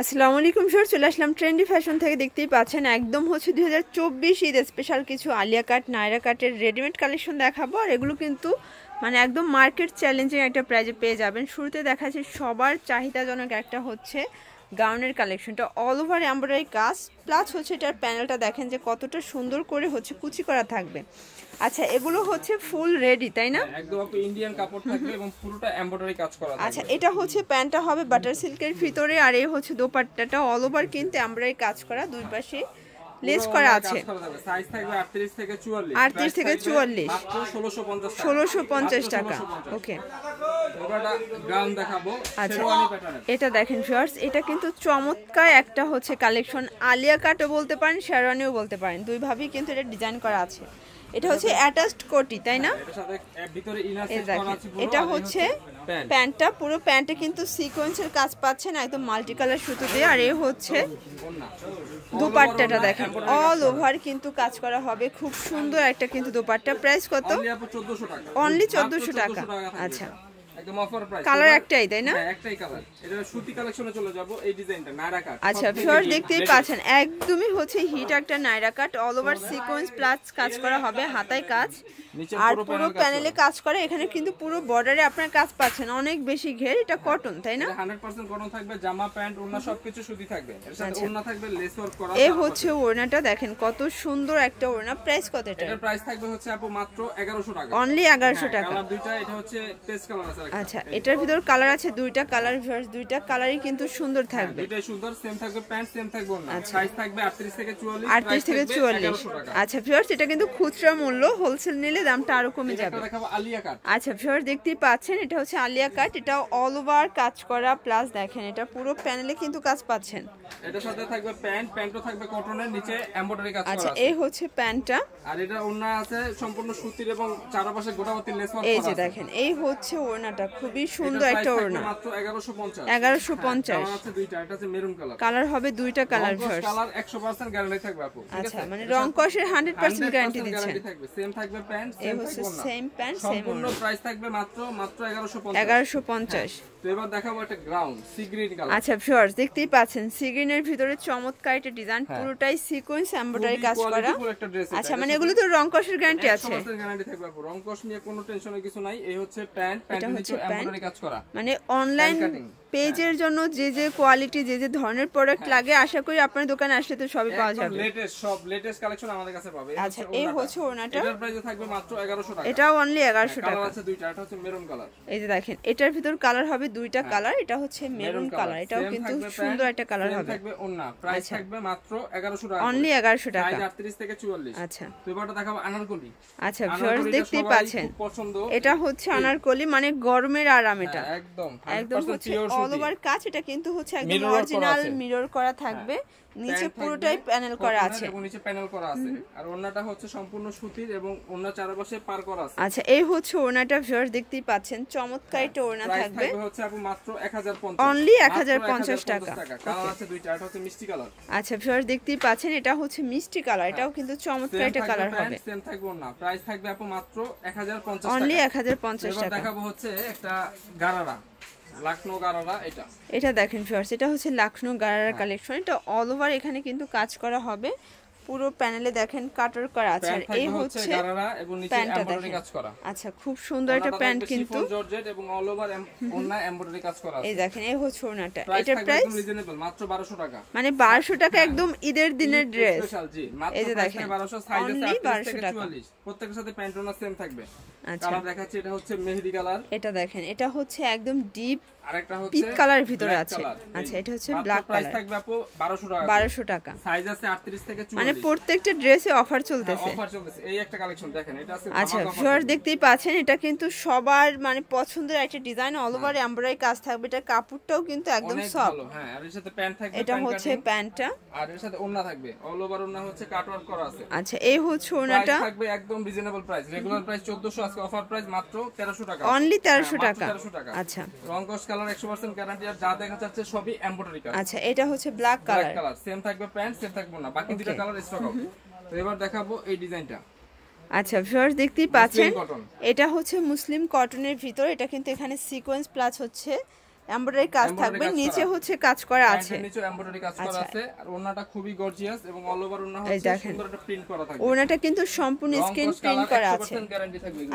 আসসালামু আলাইকুম সর চলে আসলাম ট্রেন্ডি ফ্যাশন থেকে দেখতেই পাচ্ছেন একদম হচ্ছে দুই হাজার চব্বিশ ঈদ স্পেশাল কিছু আলিয়া কাট নায়রা কাটের রেডিমেড কালেকশন দেখাবো আর এগুলো কিন্তু মানে একদম মার্কেট চ্যালেঞ্জিং একটা প্রাইজে পেয়ে যাবেন শুরুতে দেখা যাচ্ছে সবার চাহিদাজনক একটা হচ্ছে গাউনের কালেকশনটা অল ওভার এম্ব্রয়ডারি কাজ প্লাস হচ্ছে এটার প্যানেলটা দেখেন যে কতটা সুন্দর করে হচ্ছে কুচি করা থাকবে আচ্ছা এগুলো হচ্ছে ফুল রেডি তাই না হ্যাঁ, একদম আপু ইন্ডিয়ান কাপড় থাকবে এবং পুরোটা এমব্রয়ডারি কাজ করা থাকবে আচ্ছা এটা হচ্ছে প্যান্টটা হবে বাটার সিল্কের ভিতরে আর এই হচ্ছে দোপাট্টাটা অল ওভার কিন্তু এমব্রয়ডারি কাজ করা দুই পাশে লেস করা আছে সাইজ থাকবে 38 থেকে 44 38 থেকে 44 মাত্র 1650 টাকা 1650 টাকা ওকে আচ্ছা। এটা দেখেন ভিউয়ার্স এটা কিন্তু চমৎকার একটা হচ্ছে কালেকশন আলিয়া কাটও বলতে পারেন শেরওয়ানিও বলতে পারেন দুইভাবেই কিন্তু এটা ডিজাইন করা আছে এটা হচ্ছে অ্যাটাচড কোটি তাই না এটা হচ্ছে প্যান্টটা পুরো প্যান্টে কিন্তু সিকোয়েন্সের কাজ পাচ্ছেন একদম মাল্টি কালার সুতো দিয়ে আর এ হচ্ছে দুপাট্টাটা দেখেন অল ওভার কিন্তু কাজ করা হবে খুব সুন্দর একটা কিন্তু দোপাট্টা প্রাইস কত অনলি চোদ্দোশো টাকা আচ্ছা একদম অফার প্রাইস কালার একটাই তাই না হ্যাঁ একটাই কালার এটা সুতি কালেকশনে চলে যাব এই ডিজাইনটা নায়রা কাট আচ্ছা ফিওর দেখতেই পাচ্ছেন একদমই হচ্ছে হিট একটা Naira cut all over sequence plus কাজ করা হবে হাতায় কাজ আর পুরো প্যানেলে কাজ করে এখানে কিন্তু পুরো বর্ডারে আপনার কাজ পাচ্ছেন অনেক বেশি ঘের এটা কটন হ্যাঁ। তাই না 100% কটন থাকবে জামা প্যান্ট ওড়না সবকিছু সুতি থাকবে এর সাথে আচ্ছা। ওড়না থাকবে লেস ওয়ার্ক করা এই হচ্ছে ওড়নাটা দেখেন কত সুন্দর একটা ওড়না প্রাইস কত এটা এর প্রাইস থাকবে হচ্ছে আপু মাত্র 1100 টাকা অনলি 1100 হ্যাঁ, টাকা কালার দুইটা এটা হচ্ছে পেস্ট কালার আছে আচ্ছা এটার ভিতর কালার আছে দুইটা কালার ভার্স দুইটা কালারই কিন্তু সুন্দর হ্যাঁ, থাকবে দুইটাই সুন্দর সেম থাকবে প্যান্ট সেম থাকবে ওড়না সাইজ আচ্ছা। থাকবে 38 থেকে 44 38 থেকে 44 আচ্ছা ভিউয়ার্স এটা কিন্তু খুচরা মূল্য হোলসেল নিলে দামটা আরো কমে যাবে আচ্ছা ভিউয়ার দেখতেই পাচ্ছেন এটা হচ্ছে আলিয়া কাট এটা অল ওভার কাজ করা প্লাস দেখেন এটা পুরো প্যানেলে কিন্তু কাজ পাচ্ছেন এটা সাথে থাকবে প্যান্ট প্যান্টও থাকবে কটনের নিচে এমব্রয়ডারি কাজ আচ্ছা, করা আচ্ছা এই হচ্ছে প্যান্টটা আর এটা ওড়না আছে সম্পূর্ণ সুতির এবং চারপাশে গোটাপাতি লেস করা এই যে দেখেন এই হচ্ছে ওড়নাটা খুবই সুন্দর একটা ওড়না মাত্র 1150 1150 হ্যাঁ, আছে দুইটা এটা আছে মেরুন কালার কালার হবে দুইটা কালার ভিউয়ার কালার 100% গ্যারান্টি থাকবে আপু আচ্ছা মানে রং কষের 100% গ্যারান্টি দিচ্ছেন সেম থাকবে প্যান আচ্ছা ভিউয়ার্স দেখতেই পাচ্ছেন সি ভিতরে চমৎকার ডিজাইন হ্যাঁ। পুরোটাই সিকোয়েন্স এমব্রয়ডারি কাজ করা আচ্ছা মানে এগুলো তো রং গ্যারান্টি আছে গ্যারান্টি নিয়ে কিছু নাই হচ্ছে প্যান্ট প্যান্টের নিচে এমব্রয়ডারি করা মানে অনলাইন পেজের জন্য যে যে কোয়ালিটি যে যে ধরনের প্রোডাক্ট হ্যাঁ। লাগে আশা করি আপনার দোকানে আসলে তো সবই পাওয়া যাবে লেটেস্ট সব লেটেস্ট কালেকশন আমাদের কাছে পাবে আচ্ছা এই হচ্ছে ওনাটা এটার প্রাইস থাকবে মাত্র 1100 টাকা এটা অনলি 1100 টাকা কালার আছে দুইটা এটা হচ্ছে মেরুন কালার এই যে দেখেন এটার ভিতর কালার হবে দুইটা কালার হ্যাঁ, এটা হচ্ছে মেরুন কালার এটাও কিন্তু সুন্দর একটা কালার হবে থাকবে ওন্না প্রাইস আচ্ছা। থাকবে মাত্র 1100 টাকা অনলি 1100 টাকা সাইজ 38 থেকে 44 আচ্ছা তো এবারে দেখাবো আনারকলি আচ্ছা ভিউয়ার্স দেখতে পাচ্ছেন এটা হচ্ছে আনারকলি মানে গরমের আরাম এটা হ্যাঁ, একদম একদম হচ্ছে অল ওভার কাজ এটা কিন্তু হচ্ছে একদম অরিজিনাল মিরর করা থাকবে হ্যাঁ। নিচে পুরোটাই প্যানেল করা আছে নিচে প্যানেল করা আছে আর ওন্নাটা হচ্ছে সম্পূর্ণ সুতির এবং ওন্না চারপাশে পার করা আছে আচ্ছা এই হচ্ছে ওন্নাটা ভিউয়ার দেখতেই পাচ্ছেন চমৎকার হ্যাঁ, একটা ওন্না থাকবে হচ্ছে আপু মাত্র 1050 অনলি 1050 টাকা কালার আছে দুইটা এটা হচ্ছে মিষ্টি কালার আচ্ছা ভিউয়ার দেখতেই পাচ্ছেন এটা হচ্ছে মিষ্টি কালার এটাও হ্যাঁ। কিন্তু চমৎকার একটা কালার হবে প্রাইস সেম থাকবে ওন্না প্রাইস থাকবে আপু মাত্র 1050 টাকা অনলি 1050 টাকা দেখাবো হচ্ছে একটা গারারা এটা দেখেন ফিওর্স এটা হচ্ছে লাখনৌ গারার কালেকশন এটা অল ওভার এখানে কিন্তু কাজ করা হবে পুরো প্যানেলে দেখেন কাটার করা আছে আর এই হচ্ছে এবং নিচে এমব্রয়ডারি কাজ করা আচ্ছা খুব সুন্দর একটা প্যান্ট কিন্তু জর্জেট এবং অল ওভার ওন্না এমব্রয়ডারি কাজ করা আছে এই দেখেন এই হচ্ছে ওন্নাটা এটা প্রাইস একদম রিজনেবল মাত্র 1200 টাকা মানে 1200 টাকা হ্যাঁ। একদম ঈদের দিনের ড্রেস স্পেশাল জি মাত্র এই যে দেখেন 1200 সাইজ আছে 1200 টাকা প্রত্যেকের সাথে প্যান্ট ওন্না সেম থাকবে আচ্ছা কালার দেখাচ্ছি এটা হচ্ছে মেহেদি কালার এটা দেখেন এটা হচ্ছে একদম ডিপ আরেকটা হচ্ছে পিঙ্ক কালারের ভিতরে আছে আচ্ছা এটা হচ্ছে ব্ল্যাক কালার প্রাইস থাকবে আপু 1200 টাকা 1200 টাকা সাইজ আছে 38 থেকে 44 মানে প্রত্যেকটা ড্রেসে অফার চলতেছে হ্যাঁ, আচ্ছা ভিউয়ার দেখতেই পাচ্ছেন এটা কিন্তু সবার মানে পছন্দের একটা ডিজাইন অল ওভার এমব্রয়ডারি কাজ থাকবে এটা কাপড়টাও কিন্তু একদম সফট হ্যাঁ আর এর সাথে প্যান্ট থাকবে এটা হচ্ছে প্যান্টটা আর এর সাথে ওড়না থাকবে অল ওভার ওড়না হচ্ছে কাট ওয়ার্ক করা আছে আচ্ছা এই হচ্ছে ওড়নাটা থাকবে একদম রিজনেবল প্রাইস রেগুলার প্রাইস 1400 আজকে অফার প্রাইস মাত্র 1300 টাকা অনলি 1300 হ্যাঁ, টাকা আচ্ছা রং কস কালার 100% গ্যারান্টি আর যা দেখা যাচ্ছে সবই এমব্রয়ডারি কাজ আচ্ছা এটা হচ্ছে black colour black colour same থাকবে প্যান্ট সেম থাকবে না বাকি দুটো কালার আচ্ছা ভিউয়ার্স দেখতেই পাচ্ছেন এটা হচ্ছে মুসলিম কটনের ভিতর এটা কিন্তু এখানে সিকোয়েন্স প্লাস হচ্ছে এমব্রয়ডারি কাজ থাকবে নিচে হচ্ছে কাজ করা আছে নিচে এমব্রয়ডারি কাজ করা আচ্ছা। আছে আর ওড়নাটা খুবই গর্জিয়াস এবং অল ওভার ওড়না হচ্ছে সুন্দর একটা প্রিন্ট করা থাকবে ওড়নাটা কিন্তু সম্পূর্ণ স্ক্রিন প্রিন্ট করা আছে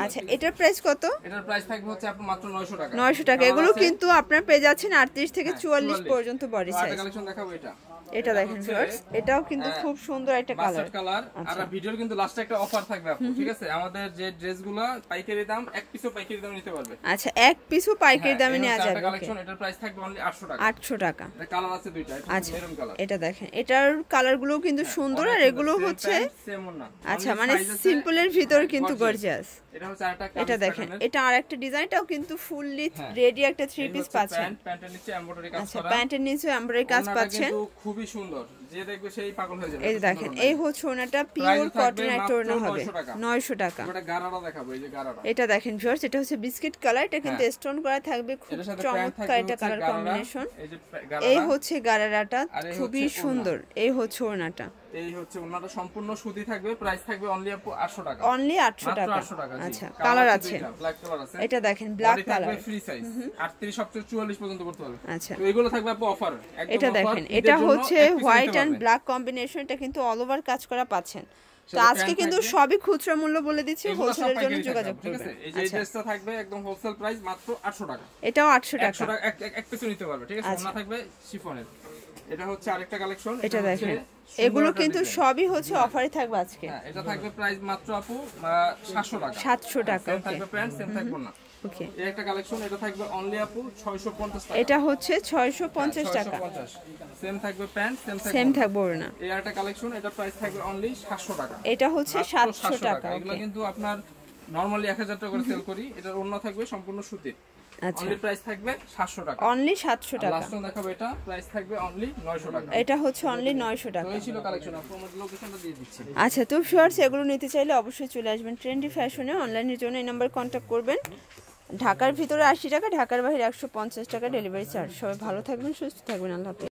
আচ্ছা এটার প্রাইস কত এটার প্রাইস থাকবে হচ্ছে আপনার মাত্র 900 টাকা 900 টাকা এগুলো কিন্তু আপনার পেয়ে যাচ্ছেন 38 থেকে 44 হ্যাঁ, পর্যন্ত বডি সাইজ কালেকশন দেখাবো এটা এটা দেখেন ভিউয়ার্স এটাও কিন্তু হ্যাঁ, খুব সুন্দর একটা কালার কালার আর ভিডিওর আচ্ছা। কিন্তু লাস্টে একটা অফার থাকবে আপু ঠিক আছে আমাদের যে ড্রেসগুলো পাইকারি দাম এক পিসও পাইকারি দামে নিতে পারবে আচ্ছা এক পিসও হ্যাঁ, পাইকারি দামে নেওয়া যাবে কালেকশন এটার প্রাইস থাকবে অনলি 800 টাকা 800 টাকা এটা কালার আছে দুইটা আচ্ছা এটা দেখেন এটার কালারগুলো কিন্তু হ্যাঁ, সুন্দর আর এগুলো হচ্ছে আচ্ছা মানে সিম্পলের ভিতর কিন্তু গর্জিয়াস এটা দেখেন এটা আর একটা ডিজাইনটাও কিন্তু ফুললি রেডি একটা থ্রি পিস পাচ্ছেন প্যান্টের নিচে এমব্রয়ডারি কাজ আচ্ছা, করা আচ্ছা প্যান্টের নিচে এমব্রয়ডারি কাজ পাচ্ছেন খুব খুবই সুন্দর এই যে দেখেন এই হচ্ছে ওনাটা পিওর কটন একটা ওনা হবে নয়শো টাকা এটা দেখেন ভিউয়ার্স এটা হচ্ছে বিস্কিট কালার এটা কিন্তু স্টোন হ্যাঁ। করা থাকবে খুব চমৎকার এটা কালার কম্বিনেশন এই হচ্ছে গারারাটা খুবই সুন্দর এই হচ্ছে ওনাটা এই হচ্ছে ওনাটা সম্পূর্ণ সুতি থাকবে প্রাইস থাকবে অনলি 800 টাকা অনলি 800 টাকা আচ্ছা কালার আছে এটা দেখেন ব্ল্যাক কালার ফ্রি সাইজ 38 44 পর্যন্ত করতে পারবে আচ্ছা এগুলো থাকবে আপু অফার এটা দেখেন এটা হচ্ছে হোয়াইট অ্যান্ড ব্ল্যাক কম্বিনেশন এটা কিন্তু অল ওভার কাজ করা পাচ্ছেন তো আজকে কিন্তু সবই খুচরা মূল্য বলে দিচ্ছি হোলসেলের জন্য যোগাযোগ করবেন এই যে ড্রেসটা আচ্ছা। থাকবে একদম হোলসেল প্রাইস মাত্র 800 টাকা এটাও 800 টাকা 800 টাকা এক পিস নিতে পারবে ঠিক আছে আচ্ছা। ওনা থাকবে শিফনের এটা হচ্ছে আরেকটা কালেকশন এটা দেখেন এগুলো কিন্তু সবই হচ্ছে অফারে হ্যাঁ। থাকবে আজকে হ্যাঁ, এটা থাকবে প্রাইস মাত্র আপু 700 টাকা 700 হ্যাঁ, টাকা থাকবে প্যান্ট সেম থাকবে না ওকে একটা কালেকশন এটা থাকবে অনলি আপু 650 টাকা এটা হচ্ছে 650 হ্যাঁ, টাকা 650 সেম থাকবে প্যান্ট সেম থাকবে সেম থাকবে এই কালেকশন এটা প্রাইস থাকবে অনলি 700 টাকা এটা হচ্ছে 700 টাকা এগুলো কিন্তু আপনার নরমালি 1000 টাকা করে সেল করি এটার অন্য থাকবে সম্পূর্ণ সুতির আচ্ছা অনলি প্রাইস থাকবে 700 টাকা অনলি 700 টাকা দেখাবো এটা প্রাইস থাকবে অনলি 900 টাকা এটা হচ্ছে অনলি 900 টাকা কালেকশন লোকেশনটা দিয়ে দিচ্ছি আচ্ছা তো ভিউয়ার্স এগুলো নিতে চাইলে অবশ্যই চলে আসবেন ট্রেন্ডি ফ্যাশনে অনলাইনের জন্য এই নাম্বার কন্টাক্ট করবেন ঢাকার ভিতরে আশি টাকা ঢাকার বাইরে একশো পঞ্চাশ টাকা ডেলিভারি চার্জ সবাই ভালো থাকবেন সুস্থ থাকবেন আল্লাহ